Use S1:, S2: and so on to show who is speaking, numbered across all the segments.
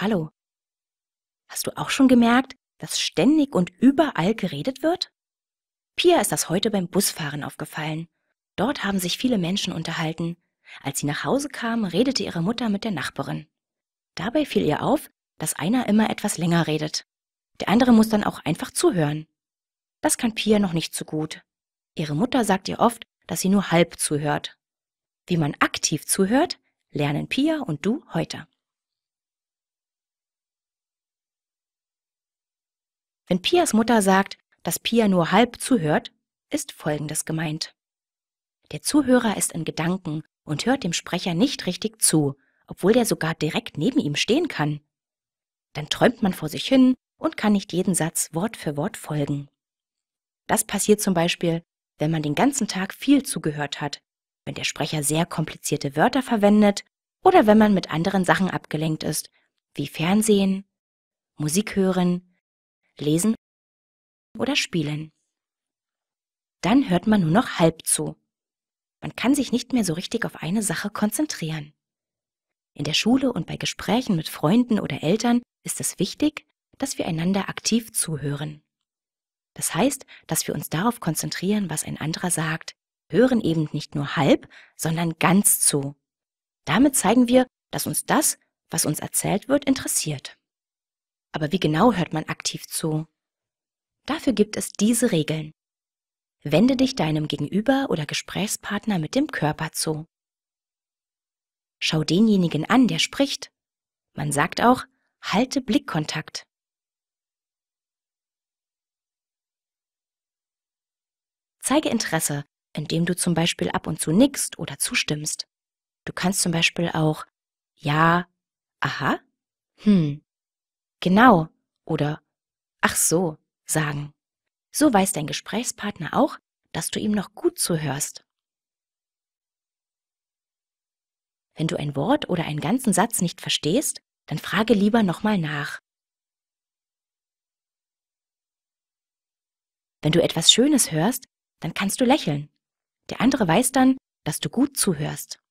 S1: Hallo. Hast du auch schon gemerkt, dass ständig und überall geredet wird? Pia ist das heute beim Busfahren aufgefallen. Dort haben sich viele Menschen unterhalten. Als sie nach Hause kam, redete ihre Mutter mit der Nachbarin. Dabei fiel ihr auf, dass einer immer etwas länger redet. Der andere muss dann auch einfach zuhören. Das kann Pia noch nicht so gut. Ihre Mutter sagt ihr oft, dass sie nur halb zuhört. Wie man aktiv zuhört, lernen Pia und du heute. Wenn Pias Mutter sagt, dass Pia nur halb zuhört, ist Folgendes gemeint. Der Zuhörer ist in Gedanken und hört dem Sprecher nicht richtig zu, obwohl der sogar direkt neben ihm stehen kann. Dann träumt man vor sich hin und kann nicht jeden Satz Wort für Wort folgen. Das passiert zum Beispiel, wenn man den ganzen Tag viel zugehört hat, wenn der Sprecher sehr komplizierte Wörter verwendet oder wenn man mit anderen Sachen abgelenkt ist, wie Fernsehen, Musik hören, lesen oder spielen. Dann hört man nur noch halb zu. Man kann sich nicht mehr so richtig auf eine Sache konzentrieren. In der Schule und bei Gesprächen mit Freunden oder Eltern ist es wichtig, dass wir einander aktiv zuhören. Das heißt, dass wir uns darauf konzentrieren, was ein anderer sagt, hören eben nicht nur halb, sondern ganz zu. Damit zeigen wir, dass uns das, was uns erzählt wird, interessiert. Aber wie genau hört man aktiv zu? Dafür gibt es diese Regeln. Wende dich deinem Gegenüber oder Gesprächspartner mit dem Körper zu. Schau denjenigen an, der spricht. Man sagt auch, halte Blickkontakt. Zeige Interesse, indem du zum Beispiel ab und zu nickst oder zustimmst. Du kannst zum Beispiel auch Ja, aha, hm genau oder ach so sagen. So weiß dein Gesprächspartner auch, dass du ihm noch gut zuhörst. Wenn du ein Wort oder einen ganzen Satz nicht verstehst, dann frage lieber nochmal nach. Wenn du etwas Schönes hörst, dann kannst du lächeln. Der andere weiß dann, dass du gut zuhörst.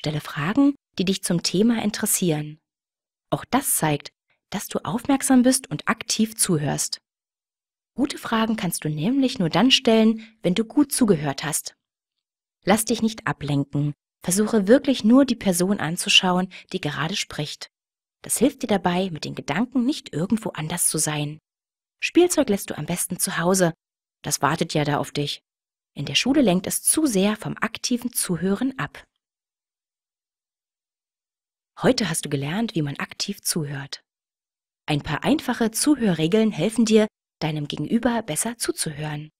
S1: Stelle Fragen, die dich zum Thema interessieren. Auch das zeigt, dass du aufmerksam bist und aktiv zuhörst. Gute Fragen kannst du nämlich nur dann stellen, wenn du gut zugehört hast. Lass dich nicht ablenken. Versuche wirklich nur die Person anzuschauen, die gerade spricht. Das hilft dir dabei, mit den Gedanken nicht irgendwo anders zu sein. Spielzeug lässt du am besten zu Hause. Das wartet ja da auf dich. In der Schule lenkt es zu sehr vom aktiven Zuhören ab. Heute hast du gelernt, wie man aktiv zuhört. Ein paar einfache Zuhörregeln helfen dir, deinem Gegenüber besser zuzuhören.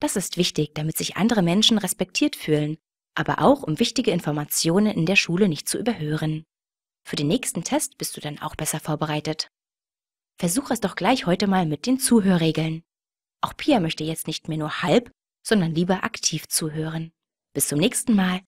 S1: Das ist wichtig, damit sich andere Menschen respektiert fühlen, aber auch um wichtige Informationen in der Schule nicht zu überhören. Für den nächsten Test bist du dann auch besser vorbereitet. Versuche es doch gleich heute mal mit den Zuhörregeln. Auch Pia möchte jetzt nicht mehr nur halb, sondern lieber aktiv zuhören. Bis zum nächsten Mal.